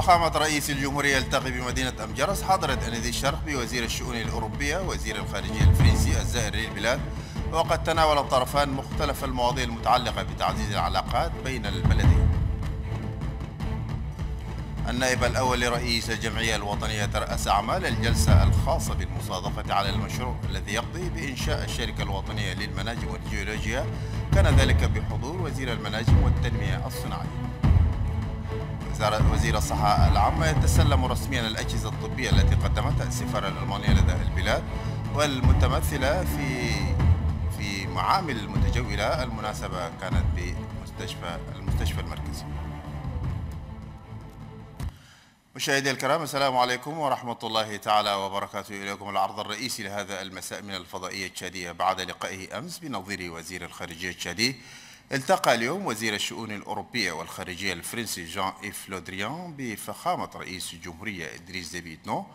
فخامة رئيس الجمهورية يلتقي بمدينة أمجرس حضرة أنذي الشرق بوزير الشؤون الأوروبية وزير الخارجية الفرنسي الزائر للبلاد وقد تناول الطرفان مختلف المواضيع المتعلقة بتعزيز العلاقات بين البلدين النائب الأول لرئيس الجمعية الوطنية ترأس أعمال الجلسة الخاصة بالمصادقة على المشروع الذي يقضي بإنشاء الشركة الوطنية للمناجم والجيولوجيا كان ذلك بحضور وزير المناجم والتنمية الصناعية وزير الصحة العامة يتسلم رسميا الأجهزة الطبية التي قدمتها السفارة الألمانية لدى البلاد والمتمثلة في في معامل المتجولة المناسبة كانت بمستشفى المستشفى المركزي مشاهدي الكرام السلام عليكم ورحمة الله تعالى وبركاته إليكم العرض الرئيسي لهذا المساء من الفضائية الشادية بعد لقائه أمس بنظير وزير الخارجية الشادي التقى اليوم وزير الشؤون الأوروبية والخارجية الفرنسي جان إيف لودريان بفخامة رئيس الجمهورية إدريس ديبيتنو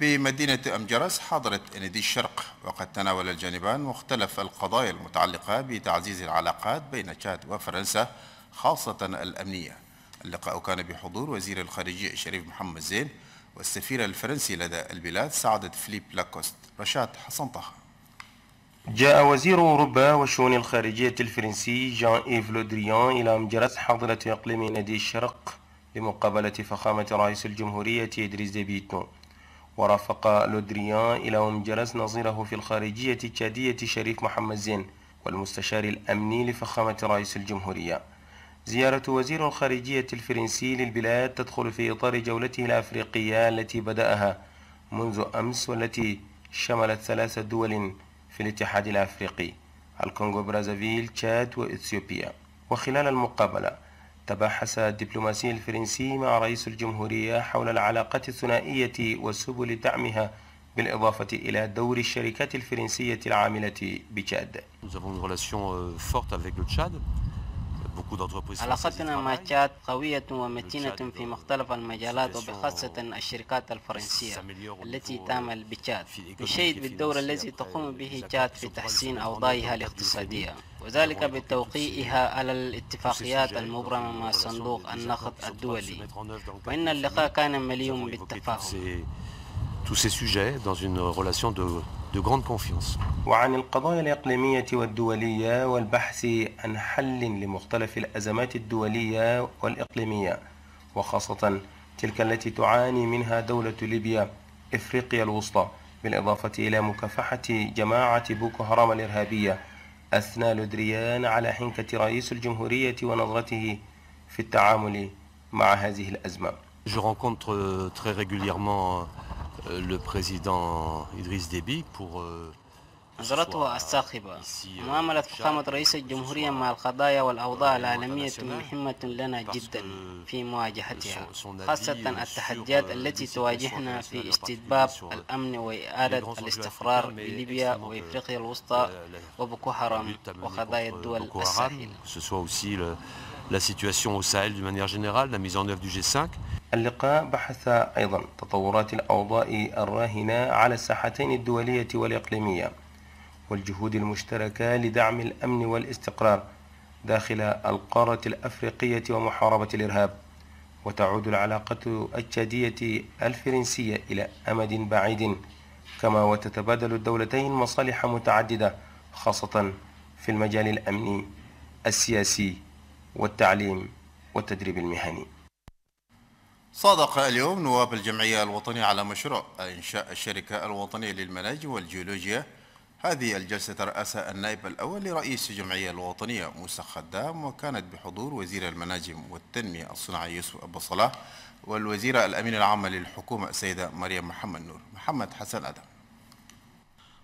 بمدينة أمجرس حاضرة إندي الشرق وقد تناول الجانبان مختلف القضايا المتعلقة بتعزيز العلاقات بين تشاد وفرنسا خاصة الأمنية اللقاء كان بحضور وزير الخارجية الشريف محمد زين والسفير الفرنسي لدى البلاد سعادة فليب لاكوست رشاد حسن طه جاء وزير أوروبا والشؤون الخارجية الفرنسي جان إيف لودريان إلى مجرة حاضرة إقليم نادي الشرق لمقابلة فخامة رئيس الجمهورية إدريس ديبيتو ورافق لودريان إلى مجلس نظيره في الخارجية التشادية شريف محمد زين والمستشار الأمني لفخامة رئيس الجمهورية زيارة وزير الخارجية الفرنسي للبلاد تدخل في إطار جولته الأفريقية التي بدأها منذ أمس والتي شملت ثلاث دول في الاتحاد الأفريقي الكونغو برازافيل تشاد وإثيوبيا وخلال المقابلة تباحث الدبلوماسي الفرنسي مع رئيس الجمهورية حول العلاقات الثنائية وسبل دعمها بالإضافة إلى دور الشركات الفرنسية العاملة بتشاد. علاقتنا مع تشاد قوية ومتينة في مختلف المجالات وبخاصة الشركات الفرنسية التي تعمل euh, بتشاد نشيد بالدور الذي تقوم به تشاد في تحسين أوضاعها الاقتصادية وذلك بتوقيعها على الاتفاقيات المبرمة مع صندوق النقد الدولي وإن اللقاء كان مليء بالتفاهم tous ces sujets dans une relation de de grande confiance. وعن القضايا الإقليمية والدولية والبحث عن حل لمختلف الأزمات الدولية والإقليمية وخاصة تلك التي تعاني منها دولة ليبيا إفريقيا الوسطى بالإضافة إلى مكافحة جماعة بوكو هرام الإرهابية أثنى لودريان على حنكة رئيس الجمهورية ونظرته في التعامل مع هذه الأزمة. Je rencontre euh, très régulièrement euh, Euh, le président Idriss Déby pour نظرته الساخبة معاملة فخامة رئيس الجمهورية مع القضايا euh, والأوضاع العالمية مهمة لنا جدا في مواجهتها خاصة euh, التحديات التي تواجهنا في استتباب الأمن وإعادة الاستقرار بليبيا وإفريقيا الوسطى وبوكو حرام وقضايا الدول الساحلة la situation au Sahel d'une manière générale, la mise en œuvre du G5. اللقاء بحث أيضا تطورات الأوضاع الراهنة على الساحتين الدولية والإقليمية والجهود المشتركة لدعم الأمن والاستقرار داخل القارة الأفريقية ومحاربة الإرهاب وتعود العلاقة التشادية الفرنسية إلى أمد بعيد كما وتتبادل الدولتين مصالح متعددة خاصة في المجال الأمني السياسي والتعليم والتدريب المهني صادق اليوم نواب الجمعية الوطنية على مشروع إنشاء الشركة الوطنية للمناجم والجيولوجيا هذه الجلسة ترأسها النائب الأول لرئيس الجمعية الوطنية موسى خدام وكانت بحضور وزير المناجم والتنمية الصناعية يوسف أبو صلاح والوزيرة الأمين العامة للحكومة السيدة مريم محمد نور محمد حسن أدم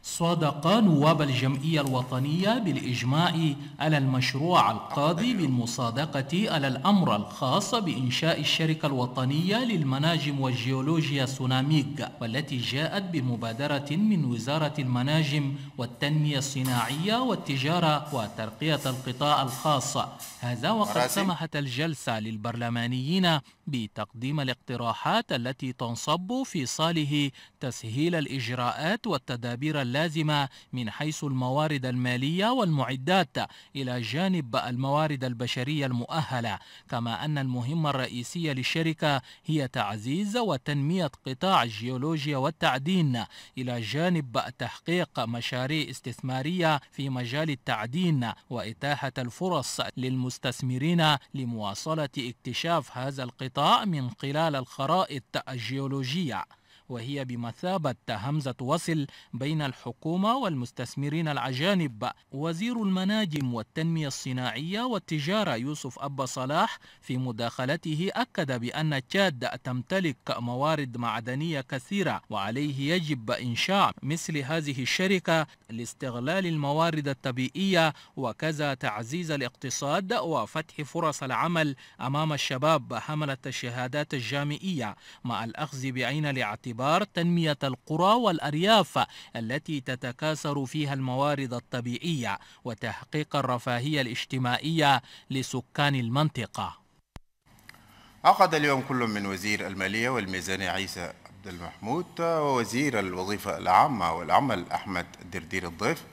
صادق نواب الجمعية الوطنية بالإجماع على المشروع القاضي للمصادقة على الأمر الخاص بإنشاء الشركة الوطنية للمناجم والجيولوجيا سوناميك والتي جاءت بمبادرة من وزارة المناجم والتنمية الصناعية والتجارة وترقية القطاع الخاص هذا وقد سمحت الجلسة للبرلمانيين بتقديم الاقتراحات التي تنصب في صاله تسهيل الإجراءات والتدابير اللازمة من حيث الموارد المالية والمعدات إلى جانب الموارد البشرية المؤهلة كما أن المهمة الرئيسية للشركة هي تعزيز وتنمية قطاع الجيولوجيا والتعدين إلى جانب تحقيق مشاريع استثمارية في مجال التعدين وإتاحة الفرص للمستثمرين لمواصلة اكتشاف هذا القطاع من خلال الخرائط الجيولوجية وهي بمثابة همزة وصل بين الحكومة والمستثمرين الأجانب وزير المناجم والتنمية الصناعية والتجارة يوسف أبا صلاح في مداخلته أكد بأن تشاد تمتلك موارد معدنية كثيرة وعليه يجب إنشاء مثل هذه الشركة لاستغلال الموارد الطبيعية وكذا تعزيز الاقتصاد وفتح فرص العمل أمام الشباب حملة الشهادات الجامعية مع الأخذ بعين الاعتبار الاعتبار تنمية القرى والأرياف التي تتكاثر فيها الموارد الطبيعية وتحقيق الرفاهية الاجتماعية لسكان المنطقة عقد اليوم كل من وزير المالية والميزانية عيسى عبد المحمود ووزير الوظيفة العامة والعمل أحمد الدردير الضيف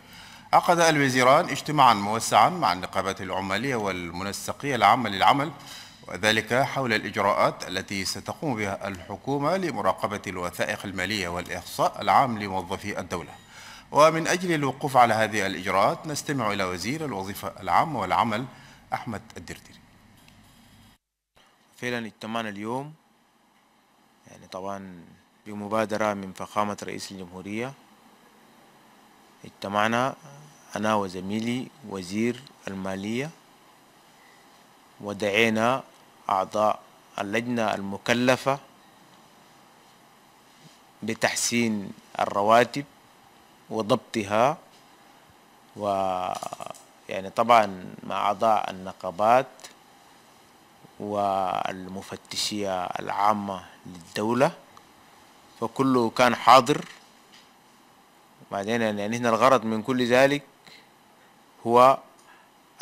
عقد الوزيران اجتماعا موسعا مع النقابات العمالية والمنسقية العامة للعمل وذلك حول الإجراءات التي ستقوم بها الحكومة لمراقبة الوثائق المالية والإحصاء العام لموظفي الدولة ومن أجل الوقوف على هذه الإجراءات نستمع إلى وزير الوظيفة العامة والعمل أحمد الدرديري فعلا اجتمعنا اليوم يعني طبعا بمبادرة من فخامة رئيس الجمهورية اجتمعنا أنا وزميلي وزير المالية ودعينا أعضاء اللجنة المكلفة بتحسين الرواتب وضبطها و يعني طبعا مع أعضاء النقابات والمفتشية العامة للدولة فكله كان حاضر بعدين يعني هنا الغرض من كل ذلك هو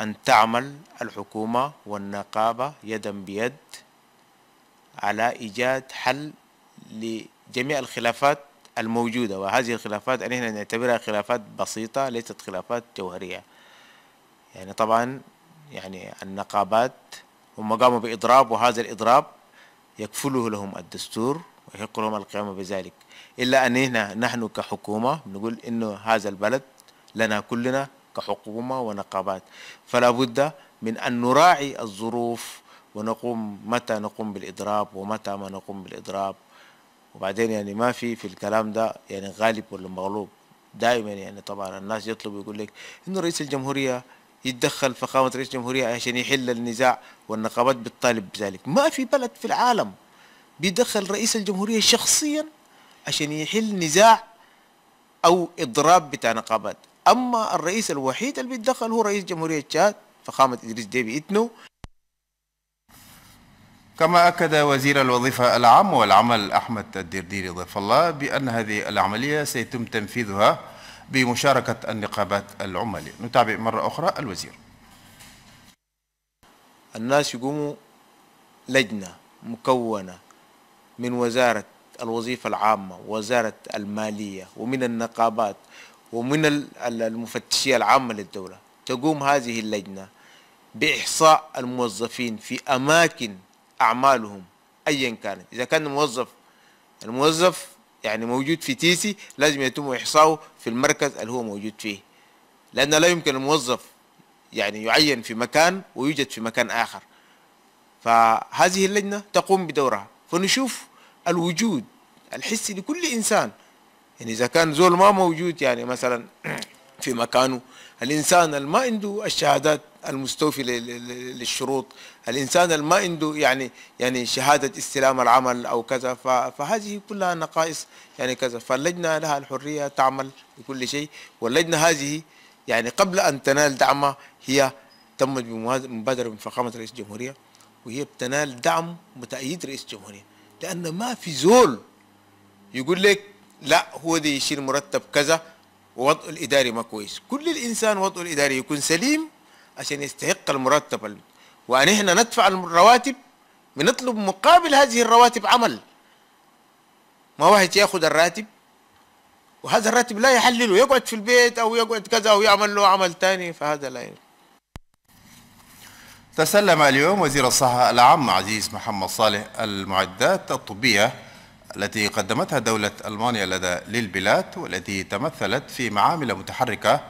أن تعمل الحكومة والنقابة يدا بيد على إيجاد حل لجميع الخلافات الموجودة وهذه الخلافات يعني احنا نعتبرها خلافات بسيطة ليست خلافات جوهرية يعني طبعا يعني النقابات هم قاموا بإضراب وهذا الإضراب يكفله لهم الدستور ويحق لهم القيام بذلك إلا أن هنا نحن كحكومة نقول إنه هذا البلد لنا كلنا كحكومة ونقابات فلا بد من أن نراعي الظروف ونقوم متى نقوم بالإضراب ومتى ما نقوم بالإضراب وبعدين يعني ما في في الكلام ده يعني غالب ولا مغلوب دائما يعني طبعا الناس يطلبوا يقول لك انه رئيس الجمهوريه يتدخل فخامه رئيس الجمهوريه عشان يحل النزاع والنقابات بتطالب بذلك ما في بلد في العالم بيدخل رئيس الجمهوريه شخصيا عشان يحل نزاع او اضراب بتاع نقابات اما الرئيس الوحيد اللي بيتدخل هو رئيس جمهوريه تشاد فخامه ادريس ديبي اتنو كما أكد وزير الوظيفة العام والعمل أحمد الدرديري ضيف الله بأن هذه العملية سيتم تنفيذها بمشاركة النقابات العمالية نتابع مرة أخرى الوزير الناس يقوموا لجنة مكونة من وزارة الوظيفة العامة وزارة المالية ومن النقابات ومن المفتشية العامة للدولة تقوم هذه اللجنة بإحصاء الموظفين في أماكن أعمالهم أيا كانت إذا كان الموظف الموظف يعني موجود في تيسي لازم يتم إحصاؤه في المركز اللي هو موجود فيه لأن لا يمكن الموظف يعني يعين في مكان ويوجد في مكان آخر فهذه اللجنة تقوم بدورها فنشوف الوجود الحسي لكل إنسان يعني اذا كان زول ما موجود يعني مثلا في مكانه الانسان اللي ما عنده الشهادات المستوفي للشروط الانسان اللي ما عنده يعني يعني شهاده استلام العمل او كذا فهذه كلها نقائص يعني كذا فاللجنه لها الحريه تعمل بكل شيء واللجنه هذه يعني قبل ان تنال دعمها هي تمت بمبادره من فخامه رئيس الجمهوريه وهي بتنال دعم وتأييد رئيس الجمهوريه لان ما في زول يقول لك لا هو دي يشيل مرتب كذا ووضع الاداري ما كويس كل الانسان وضعه الاداري يكون سليم عشان يستحق المرتب وان احنا ندفع الرواتب بنطلب مقابل هذه الرواتب عمل ما واحد ياخذ الراتب وهذا الراتب لا يحلله يقعد في البيت او يقعد كذا او يعمل له عمل ثاني فهذا لا يعني. تسلم اليوم وزير الصحة العام عزيز محمد صالح المعدات الطبية التي قدمتها دولة ألمانيا لدى للبلاد والتي تمثلت في معامل متحركة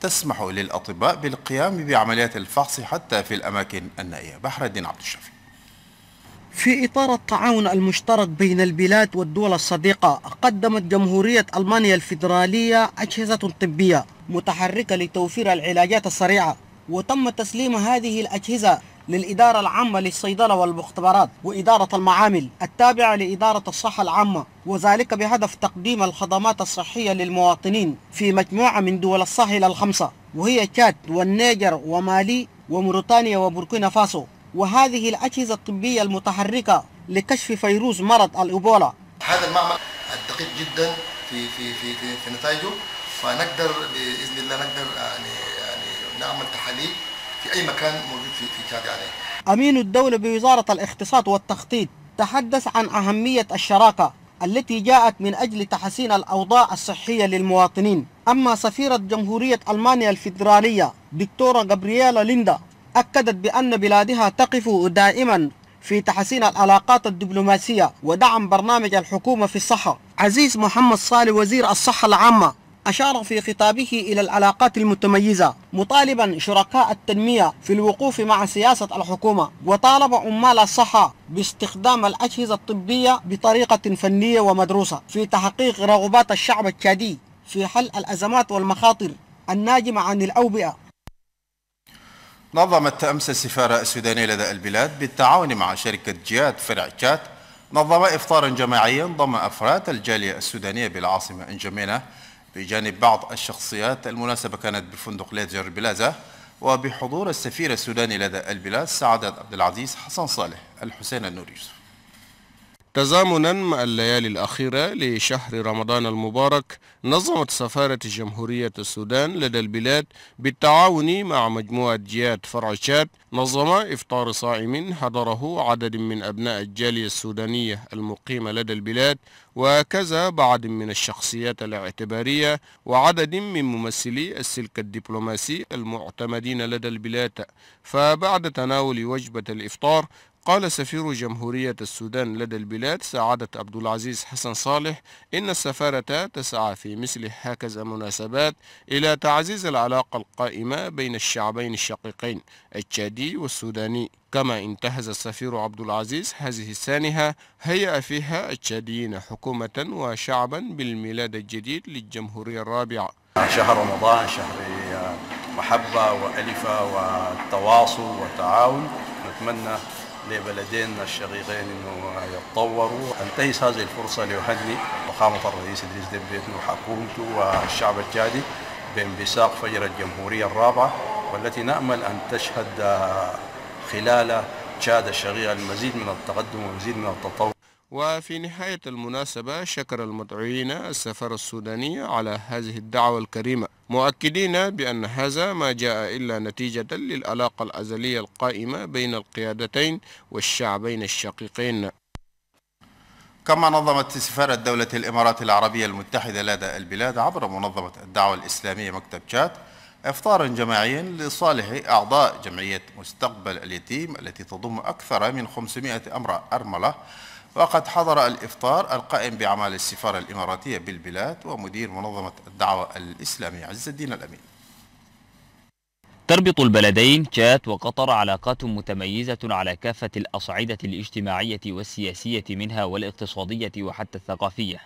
تسمح للأطباء بالقيام بعمليات الفحص حتى في الأماكن النائية بحر الدين عبد الشافي في إطار التعاون المشترك بين البلاد والدول الصديقة قدمت جمهورية ألمانيا الفيدرالية أجهزة طبية متحركة لتوفير العلاجات السريعة وتم تسليم هذه الأجهزة للإدارة العامة للصيدلة والمختبرات وإدارة المعامل التابعة لإدارة الصحة العامة وذلك بهدف تقديم الخدمات الصحية للمواطنين في مجموعة من دول الساحل الخمسة وهي تشاد والنيجر ومالي وموريتانيا وبوركينا فاسو وهذه الأجهزة الطبية المتحركة لكشف فيروس مرض الإيبولا هذا المعمل الدقيق جدا في في في في, في نتائجه فنقدر باذن الله نقدر يعني يعني نعمل تحاليل في أي مكان موجود في في تشاد يعني أمين الدولة بوزارة الاقتصاد والتخطيط تحدث عن أهمية الشراكة التي جاءت من أجل تحسين الأوضاع الصحية للمواطنين أما سفيرة جمهورية ألمانيا الفدراليه دكتورة غابرييلا ليندا أكدت بأن بلادها تقف دائما في تحسين العلاقات الدبلوماسية ودعم برنامج الحكومة في الصحة عزيز محمد صالح وزير الصحة العامة أشار في خطابه إلى العلاقات المتميزة مطالبا شركاء التنمية في الوقوف مع سياسة الحكومة وطالب عمال الصحة باستخدام الأجهزة الطبية بطريقة فنية ومدروسة في تحقيق رغبات الشعب التشادي في حل الأزمات والمخاطر الناجمة عن الأوبئة نظمت أمس السفارة السودانية لدى البلاد بالتعاون مع شركة جياد فرع نظم إفطارا جماعيا ضم أفراد الجالية السودانية بالعاصمة إنجمينة بجانب بعض الشخصيات المناسبة كانت بفندق ليدجر بلازا وبحضور السفير السوداني لدى البلاد سعادة عبد العزيز حسن صالح الحسين النوري تزامنا مع الليالي الأخيرة لشهر رمضان المبارك نظمت سفارة جمهورية السودان لدى البلاد بالتعاون مع مجموعة جيات فرع شاد نظم إفطار صائم حضره عدد من أبناء الجالية السودانية المقيمة لدى البلاد وكذا بعض من الشخصيات الاعتبارية وعدد من ممثلي السلك الدبلوماسي المعتمدين لدى البلاد فبعد تناول وجبة الإفطار قال سفير جمهورية السودان لدى البلاد سعادة عبد العزيز حسن صالح إن السفارة تسعى في مثل هكذا مناسبات إلى تعزيز العلاقة القائمة بين الشعبين الشقيقين التشادي والسوداني كما انتهز السفير عبد العزيز هذه السانحة هيأ فيها التشاديين حكومة وشعبا بالميلاد الجديد للجمهورية الرابعة شهر رمضان شهر محبة وألفة وتواصل وتعاون نتمنى لبلدينا الشقيقين انه يتطوروا انتهز هذه الفرصه لأهني فخامه الرئيس ادريس ديمبيتن وحكومته والشعب الجادي بانبثاق فجر الجمهوريه الرابعه والتي نامل ان تشهد خلال تشاد الشقيقه المزيد من التقدم والمزيد من التطور وفي نهاية المناسبة شكر المدعوين السفارة السودانية على هذه الدعوة الكريمة مؤكدين بأن هذا ما جاء إلا نتيجة للعلاقة الأزلية القائمة بين القيادتين والشعبين الشقيقين كما نظمت سفارة دولة الإمارات العربية المتحدة لدى البلاد عبر منظمة الدعوة الإسلامية مكتب شات إفطارا جماعيا لصالح أعضاء جمعية مستقبل اليتيم التي تضم أكثر من 500 أمرأة أرملة وقد حضر الإفطار القائم بأعمال السفارة الإماراتية بالبلاد ومدير منظمة الدعوة الإسلامية عز الدين الأمين تربط البلدين تشاد وقطر علاقات متميزة على كافة الأصعدة الاجتماعية والسياسية منها والاقتصادية وحتى الثقافية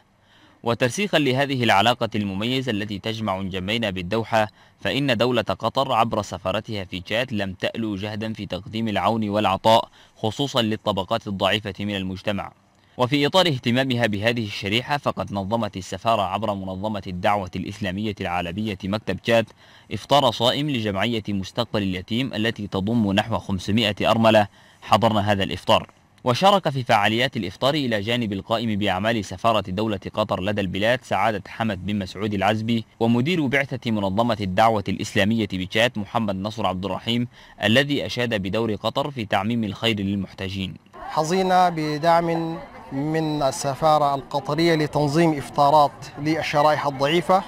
وترسيخا لهذه العلاقة المميزة التي تجمع الجنبين بالدوحة فإن دولة قطر عبر سفارتها في تشاد لم تألو جهدا في تقديم العون والعطاء خصوصا للطبقات الضعيفة من المجتمع وفي إطار اهتمامها بهذه الشريحة فقد نظمت السفارة عبر منظمة الدعوة الإسلامية العالمية مكتب تشاد إفطار صائم لجمعية مستقبل اليتيم التي تضم نحو 500 أرملة حضرنا هذا الإفطار وشارك في فعاليات الإفطار إلى جانب القائم بأعمال سفارة دولة قطر لدى البلاد سعادة حمد بن مسعود العزبي ومدير بعثة منظمة الدعوة الإسلامية بتشاد محمد نصر عبد الرحيم الذي أشاد بدور قطر في تعميم الخير للمحتاجين حظينا بدعم من السفارة القطرية لتنظيم إفطارات للشرائح الضعيفة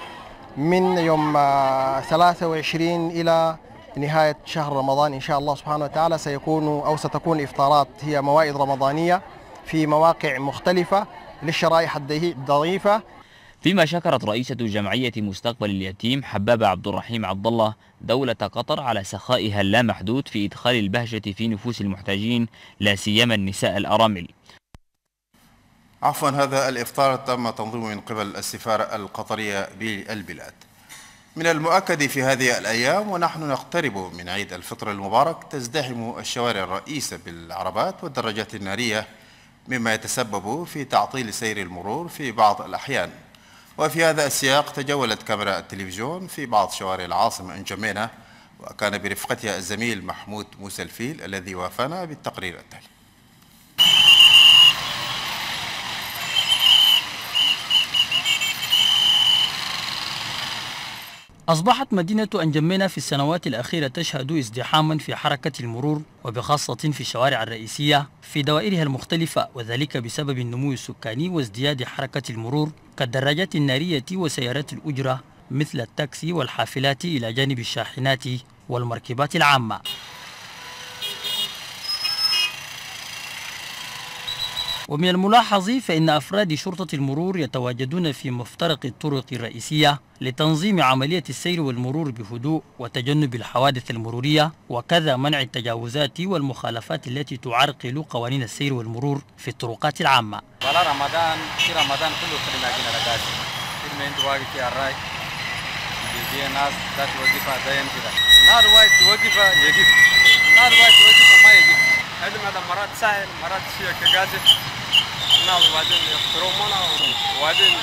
من يوم 23 إلى نهاية شهر رمضان إن شاء الله سبحانه وتعالى سيكون أو ستكون إفطارات هي موائد رمضانية في مواقع مختلفة للشرائح الضعيفة فيما شكرت رئيسة جمعية مستقبل اليتيم حبابة عبد الرحيم عبد الله دولة قطر على سخائها اللامحدود في إدخال البهجة في نفوس المحتاجين لا سيما النساء الأرامل عفوا هذا الإفطار تم تنظيمه من قبل السفارة القطرية بالبلاد من المؤكد في هذه الأيام ونحن نقترب من عيد الفطر المبارك تزدحم الشوارع الرئيسة بالعربات والدراجات النارية مما يتسبب في تعطيل سير المرور في بعض الأحيان وفي هذا السياق تجولت كاميرا التلفزيون في بعض شوارع العاصمة أنجمينة وكان برفقتها الزميل محمود موسى الفيل الذي وافانا بالتقرير التالي أصبحت مدينة أنجمينا في السنوات الأخيرة تشهد ازدحاما في حركة المرور وبخاصة في الشوارع الرئيسية في دوائرها المختلفة وذلك بسبب النمو السكاني وازدياد حركة المرور كالدراجات النارية وسيارات الأجرة مثل التاكسي والحافلات إلى جانب الشاحنات والمركبات العامة ومن الملاحظ فإن أفراد شرطة المرور يتواجدون في مفترق الطرق الرئيسية لتنظيم عملية السير والمرور بهدوء وتجنب الحوادث المرورية وكذا منع التجاوزات والمخالفات التي تعرقل قوانين السير والمرور في الطرقات العامة. ولا رمضان في رمضان كله كلمة جينا رجاسي. كلمة انت واقف يا الراي. يجي ناس لا توقفها دايم كده. نار واقف توقفها يقف. نار واقف توقفها العلم هذا مرات سهل مرات شويه كقاسف الناس وبعدين يحترمونا وبعدين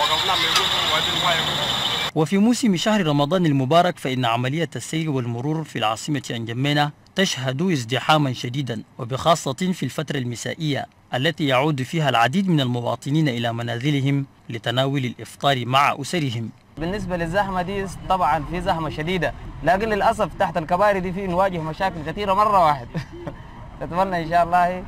وقفنا ما يقولوا وبعدين ما يقولوا وفي موسم شهر رمضان المبارك فإن عملية السير والمرور في العاصمة أنجمينة تشهد ازدحاما شديدا وبخاصة في الفترة المسائية التي يعود فيها العديد من المواطنين إلى منازلهم لتناول الإفطار مع أسرهم بالنسبة للزحمة دي طبعا في زحمة شديدة لكن للأسف تحت الكباري دي في نواجه مشاكل كثيرة مرة واحد نتمنى إن شاء الله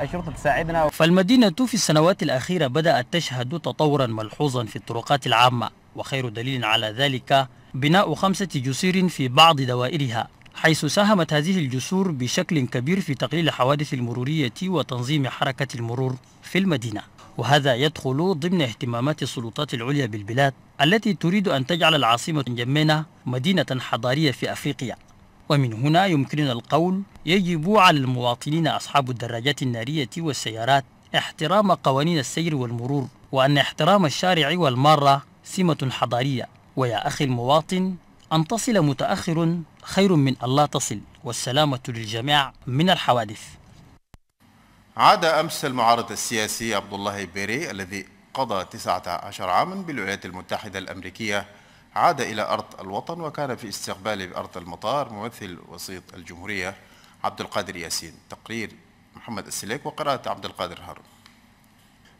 الشرطة تساعدنا فالمدينة في السنوات الأخيرة بدأت تشهد تطورا ملحوظا في الطرقات العامة وخير دليل على ذلك بناء خمسة جسور في بعض دوائرها حيث ساهمت هذه الجسور بشكل كبير في تقليل الحوادث المرورية وتنظيم حركة المرور في المدينة وهذا يدخل ضمن اهتمامات السلطات العليا بالبلاد التي تريد أن تجعل العاصمة جمينة مدينة حضارية في أفريقيا ومن هنا يمكننا القول يجب على المواطنين أصحاب الدراجات النارية والسيارات احترام قوانين السير والمرور وأن احترام الشارع والمارة سمة حضارية ويا أخي المواطن أن تصل متأخر خير من ألا تصل والسلامة للجميع من الحوادث عاد أمس المعارض السياسي عبد الله بيري الذي قضى 19 عاما بالولايات المتحدة الأمريكية عاد إلى أرض الوطن وكان في استقباله بأرض المطار ممثل وسيط الجمهورية عبد القادر ياسين تقرير محمد السليك وقراءة عبد القادر هارون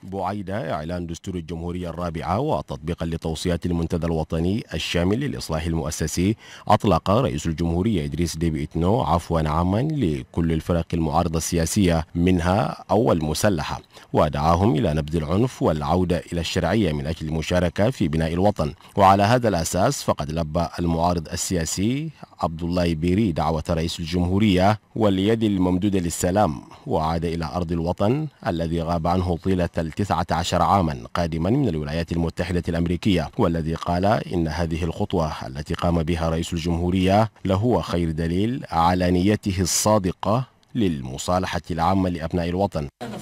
بعيدة إعلان دستور الجمهورية الرابعة وتطبيقا لتوصيات المنتدى الوطني الشامل للإصلاح المؤسسي أطلق رئيس الجمهورية إدريس ديبي إتنو عفوا عاما لكل الفرق المعارضة السياسية منها أو المسلحة ودعاهم إلى نبذ العنف والعودة إلى الشرعية من أجل المشاركة في بناء الوطن وعلى هذا الأساس فقد لبى المعارض السياسي عبد الله بيري دعوة رئيس الجمهورية واليد الممدودة للسلام وعاد إلى أرض الوطن الذي غاب عنه طيلة 19 عاما قادما من الولايات المتحدة الأمريكية والذي قال إن هذه الخطوة التي قام بها رئيس الجمهورية لهو خير دليل على نيته الصادقة للمصالحة العامة لأبناء الوطن الأمن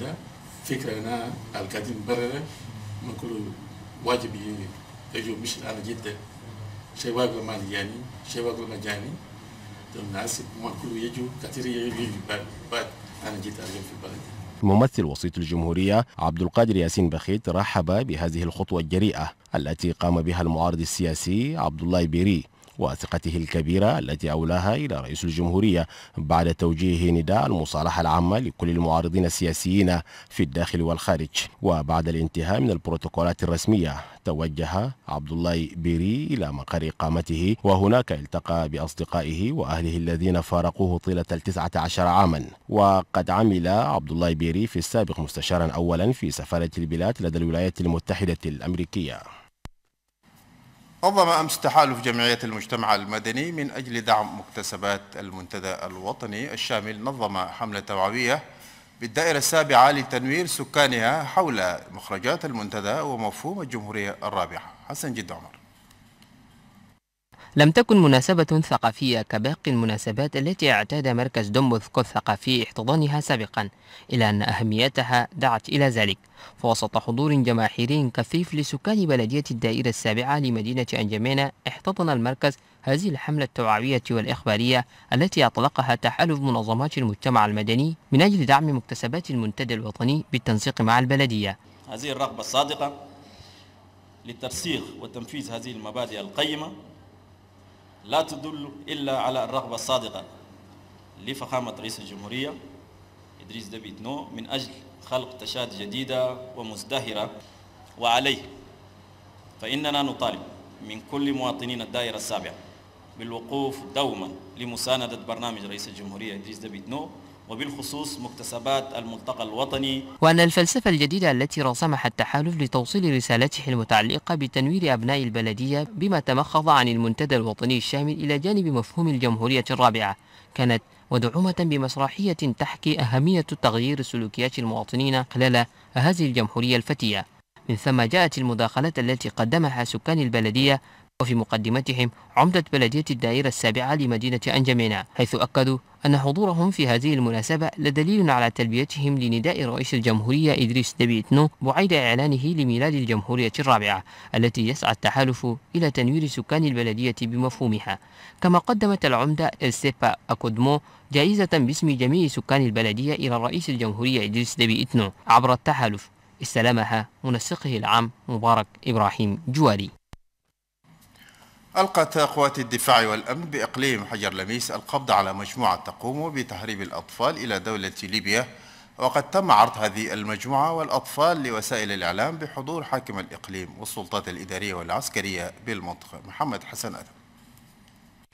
ده فكرة القديم ما واجب يجو مش على جدة شيء واجب ما يعني شيء ما جاني الناس هم كله يجوا كثير يجوا بعد انا جيت ارجع في البلد ممثل وسيط الجمهورية عبد القادر ياسين بخيت رحب بهذه الخطوة الجريئة التي قام بها المعارض السياسي عبد الله بيري وثقته الكبيرة التي أولاها إلى رئيس الجمهورية بعد توجيه نداء المصالحة العامة لكل المعارضين السياسيين في الداخل والخارج وبعد الانتهاء من البروتوكولات الرسمية توجه عبد الله بيري إلى مقر إقامته وهناك التقى بأصدقائه وأهله الذين فارقوه طيلة التسعة عشر عاما وقد عمل عبد الله بيري في السابق مستشارا أولا في سفارة البلاد لدى الولايات المتحدة الأمريكية نظم أمس تحالف جمعية المجتمع المدني من أجل دعم مكتسبات المنتدى الوطني الشامل نظم حملة توعوية بالدائرة السابعة لتنوير سكانها حول مخرجات المنتدى ومفهوم الجمهورية الرابعة حسن جد عمر لم تكن مناسبة ثقافية كباقي المناسبات التي اعتاد مركز دومبوثكو الثقافي احتضانها سابقا إلا أن أهميتها دعت إلى ذلك فوسط حضور جماهيري كثيف لسكان بلدية الدائرة السابعة لمدينة أنجمينا احتضن المركز هذه الحملة التوعوية والإخبارية التي أطلقها تحالف منظمات المجتمع المدني من أجل دعم مكتسبات المنتدى الوطني بالتنسيق مع البلدية هذه الرغبة الصادقة لترسيخ وتنفيذ هذه المبادئ القيمة لا تدل إلا على الرغبة الصادقة لفخامة رئيس الجمهورية إدريس دبيت نو من أجل خلق تشاد جديدة ومزدهرة وعليه فإننا نطالب من كل مواطنين الدائرة السابعة بالوقوف دوما لمساندة برنامج رئيس الجمهورية إدريس دبيت نو وبالخصوص مكتسبات الملتقى الوطني وأن الفلسفة الجديدة التي رسمها التحالف لتوصيل رسالته المتعلقة بتنوير أبناء البلدية بما تمخض عن المنتدى الوطني الشامل إلى جانب مفهوم الجمهورية الرابعة كانت ودعومة بمسرحية تحكي أهمية تغيير سلوكيات المواطنين خلال هذه الجمهورية الفتية من ثم جاءت المداخلات التي قدمها سكان البلدية وفي مقدمتهم عمدة بلدية الدائرة السابعة لمدينة أنجمينا حيث أكدوا أن حضورهم في هذه المناسبة لدليل على تلبيتهم لنداء رئيس الجمهورية إدريس دبيتنو بعيد إعلانه لميلاد الجمهورية الرابعة التي يسعى التحالف إلى تنوير سكان البلدية بمفهومها كما قدمت العمدة السيبا أكودمو جائزة باسم جميع سكان البلدية إلى رئيس الجمهورية إدريس دبيتنو عبر التحالف استلمها منسقه العام مبارك إبراهيم جواري ألقت قوات الدفاع والأمن بإقليم حجر لميس القبض على مجموعة تقوم بتهريب الأطفال إلى دولة ليبيا وقد تم عرض هذه المجموعة والأطفال لوسائل الإعلام بحضور حاكم الإقليم والسلطات الإدارية والعسكرية بالمنطقة محمد حسن أدم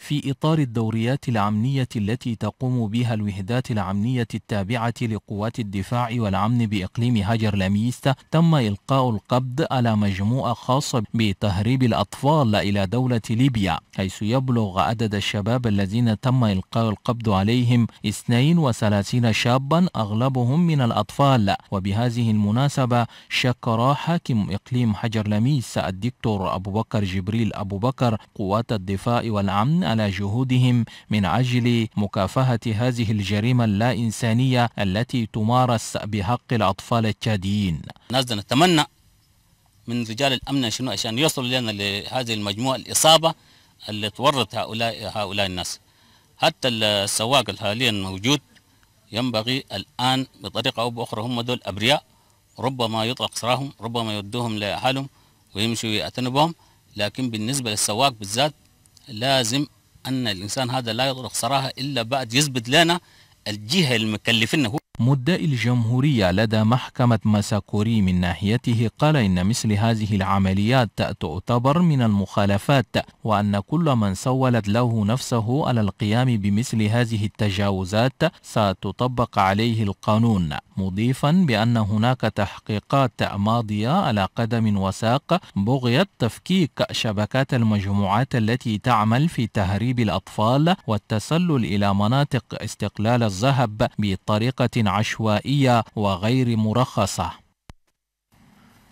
في إطار الدوريات العمنية التي تقوم بها الوحدات العمنية التابعة لقوات الدفاع والعمن بإقليم هاجر لميست تم إلقاء القبض على مجموعة خاصة بتهريب الأطفال إلى دولة ليبيا حيث يبلغ عدد الشباب الذين تم إلقاء القبض عليهم 32 شابا أغلبهم من الأطفال وبهذه المناسبة شكر حاكم إقليم هاجر لميس الدكتور أبو بكر جبريل أبو بكر قوات الدفاع والعمن على جهودهم من عجل مكافحة هذه الجريمة اللا إنسانية التي تمارس بحق الأطفال التشاديين نحن نتمنى من رجال الأمن شنو عشان يوصلوا لنا لهذه المجموعة الإصابة اللي تورط هؤلاء هؤلاء الناس حتى السواق الحالي الموجود ينبغي الآن بطريقة أو بأخرى هم دول أبرياء ربما يطلق سراهم ربما يودوهم لحالهم ويمشوا ياتنبهم بهم لكن بالنسبة للسواق بالذات لازم أن الإنسان هذا لا يطلق صراحه إلا بعد يثبت لنا الجهة المكلفين هو مدعي الجمهورية لدى محكمة مساكوري من ناحيته قال إن مثل هذه العمليات تعتبر من المخالفات وأن كل من سولت له نفسه على القيام بمثل هذه التجاوزات ستطبق عليه القانون مضيفا بأن هناك تحقيقات ماضية على قدم وساق بغية تفكيك شبكات المجموعات التي تعمل في تهريب الأطفال والتسلل إلى مناطق استقلال الذهب بطريقة عشوائية وغير مرخصة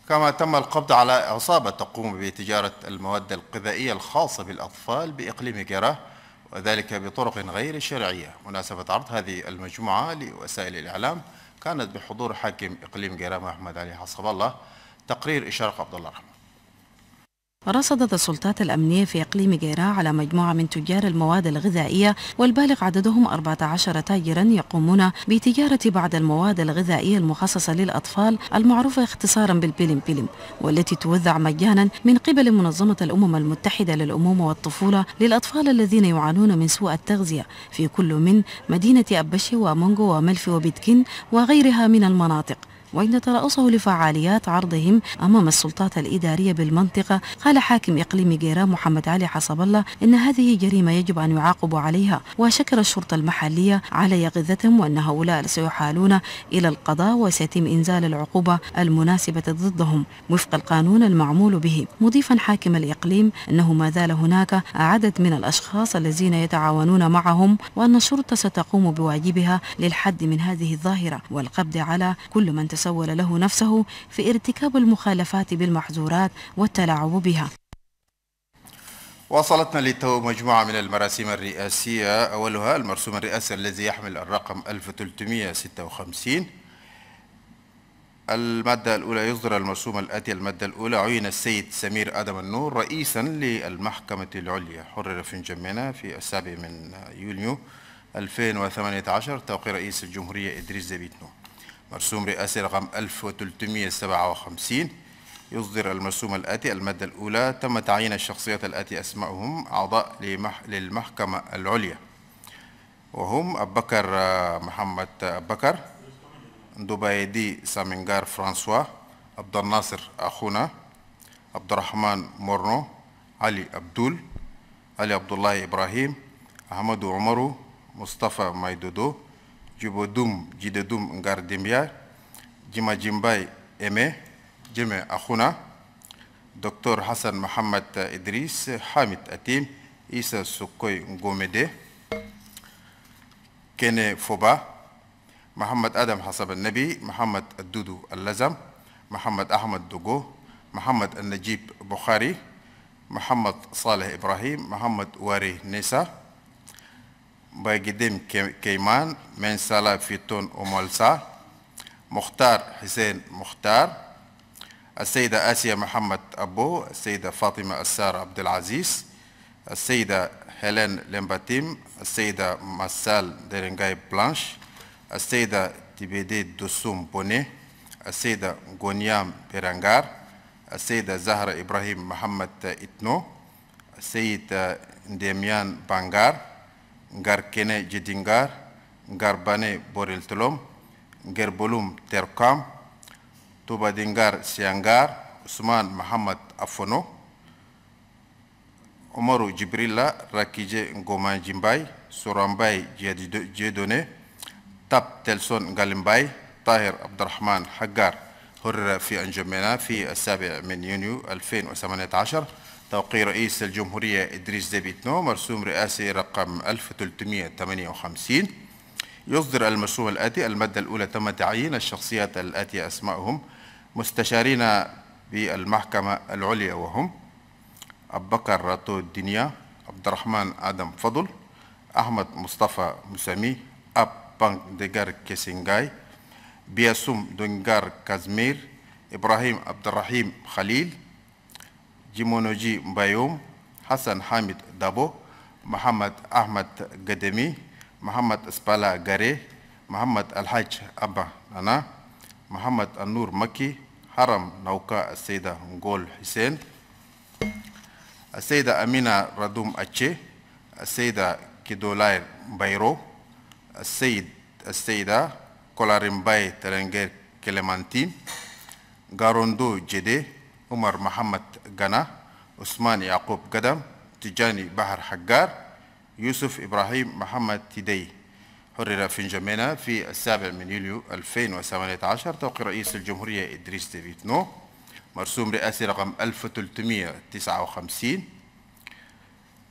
كما تم القبض على عصابة تقوم بتجارة المواد الغذائية الخاصة بالأطفال بإقليم جرة وذلك بطرق غير شرعية مناسبة عرض هذه المجموعة لوسائل الإعلام كانت بحضور حاكم إقليم جرة محمد علي حصب الله تقرير إشارة عبد الله رحمه رصدت السلطات الأمنية في إقليم جيرا على مجموعة من تجار المواد الغذائية والبالغ عددهم 14 تاجرا يقومون بتجارة بعض المواد الغذائية المخصصة للأطفال المعروفة اختصارا بالبيلم بيلم والتي توزع مجانا من قبل منظمة الأمم المتحدة للأمومة والطفولة للأطفال الذين يعانون من سوء التغذية في كل من مدينة أبشي ومونغو وملفي وبيتكين وغيرها من المناطق وإن ترأسه لفعاليات عرضهم أمام السلطات الإدارية بالمنطقة قال حاكم إقليم جيرا محمد علي حسب الله إن هذه جريمة يجب أن يعاقبوا عليها وشكر الشرطة المحلية على يقظتهم وأن هؤلاء سيحالون إلى القضاء وسيتم إنزال العقوبة المناسبة ضدهم وفق القانون المعمول به مضيفا حاكم الإقليم أنه ما زال هناك عدد من الأشخاص الذين يتعاونون معهم وأن الشرطة ستقوم بواجبها للحد من هذه الظاهرة والقبض على كل من تسبب سول له نفسه في ارتكاب المخالفات بالمحظورات والتلاعب بها وصلتنا للتو مجموعة من المراسيم الرئاسية أولها المرسوم الرئاسي الذي يحمل الرقم 1356 المادة الأولى يصدر المرسوم الآتي المادة الأولى عين السيد سمير آدم النور رئيسا للمحكمة العليا حرر في جمينا في السابع من يونيو 2018 توقيع رئيس الجمهورية إدريس زبيت نور مرسوم رئاسي رقم 1357 يصدر المرسوم الآتي المادة الأولى تم تعيين الشخصيات الآتي أسمائهم أعضاء للمحكمة العليا وهم أبو بكر آه، محمد أبكر بكر دبيدي سامينغار فرانسوا عبد الناصر أخونا عبد الرحمن مورنو علي أبدول علي عبد الله إبراهيم أحمد عمرو مصطفى مايدودو jubodum jidedum ngardimbiya jimajimbay eme jeme akhuna dr hassan mohammed idris hamid atim isa sukkoy ngomede kene foba محمد ادم حسب النبي محمد الدودو اللزم محمد احمد دوغو محمد النجيب بخاري محمد صالح ابراهيم محمد واري نيسا باقديم كيمان من سالا فيتون ومولسا مختار حسين مختار السيدة آسيا محمد أبو السيدة فاطمة السار عبد العزيز السيدة هيلين لمباتيم السيدة مسال ديرنغاي بلانش السيدة تبيدي دوسوم بوني السيدة غونيام بيرانغار السيدة زهرة إبراهيم محمد إتنو السيدة ديميان بانغار ngar kene jedingar ngar bane borel tolom nger bolum terkam tubadingar siangar usman muhammad afono omaru jibrilla rakije ngoma jimbay surambay jedone tap telson galimbay tahir abdurrahman haggar هرر في أنجمينا في السابع من يونيو 2018 توقيع رئيس الجمهورية إدريس ديبيتنو مرسوم رئاسي رقم 1358 يصدر المرسوم الآتي المادة الأولى تم تعيين الشخصيات الآتية أسمائهم مستشارين بالمحكمة العليا وهم أبو بكر راتو الدنيا عبد الرحمن آدم فضل أحمد مصطفى مسامي أب بانك ديجار كيسينغاي بياسوم دونغار كازمير إبراهيم عبد الرحيم خليل جيمونوجي مبايوم حسن حامد دابو محمد أحمد قدمي محمد إسبالا غاري محمد الحاج أبا أنا محمد النور مكي حرم نوكا السيدة نقول حسين السيدة أمينة ردوم أتشي السيدة كيدولاير بيرو السيد السيدة Kolarimbay Telenguer Kelemantin, Garondo Jede, Omar Mohamed Gana Ousmane Yacoub Gadam Tijani Bahar Haggar يوسف Ibrahim Mohamed تيدي حرر في نجمينا في السابع من يوليو 2018 توقيع رئيس الجمهورية إدريس ديفيتنو مرسوم رئاسي رقم 1359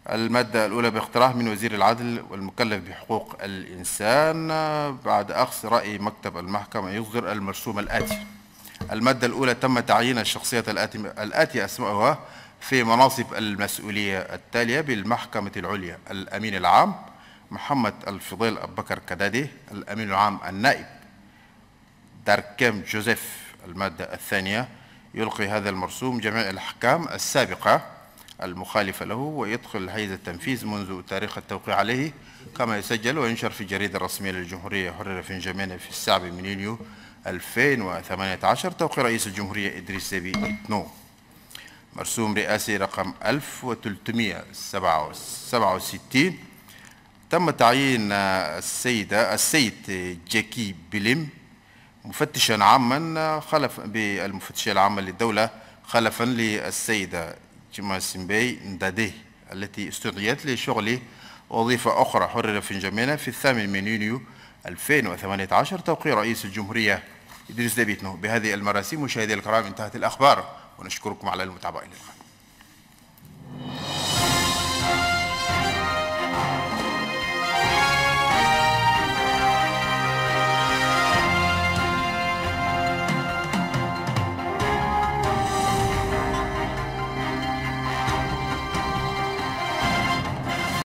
المادة الأولى باقتراح من وزير العدل والمكلف بحقوق الإنسان بعد أخذ رأي مكتب المحكمة يصدر المرسوم الآتي المادة الأولى تم تعيين الشخصيات الآتي, الآتي أسمائها في مناصب المسؤولية التالية بالمحكمة العليا الأمين العام محمد الفضيل أبو بكر كدادي الأمين العام النائب داركيم جوزيف المادة الثانية يلقي هذا المرسوم جميع الأحكام السابقة المخالفة له ويدخل حيز التنفيذ منذ تاريخ التوقيع عليه كما يسجل وينشر في الجريدة الرسمية للجمهورية حرر فنجامان في السابع من يونيو 2018 توقيع رئيس الجمهورية إدريس ديبي إتنو مرسوم رئاسي رقم 1367 تم تعيين السيدة السيد جاكي بليم مفتشا عاما خلف بالمفتشية العامة للدولة خلفا للسيدة جمع سيمباي ندادي التي استدعيت لشغل وظيفة أخرى حرر في نجمينا في الثامن من يونيو 2018 توقيع رئيس الجمهورية إدريس دبيتنو بهذه المراسيم مشاهدي الكرام انتهت الأخبار ونشكركم على المتابعة إلى اللقاء